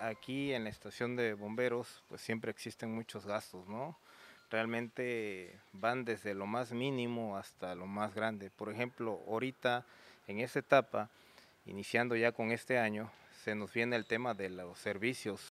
aquí en la estación de bomberos, pues siempre existen muchos gastos, ¿no? Realmente van desde lo más mínimo hasta lo más grande. Por ejemplo, ahorita, en esta etapa, iniciando ya con este año, se nos viene el tema de los servicios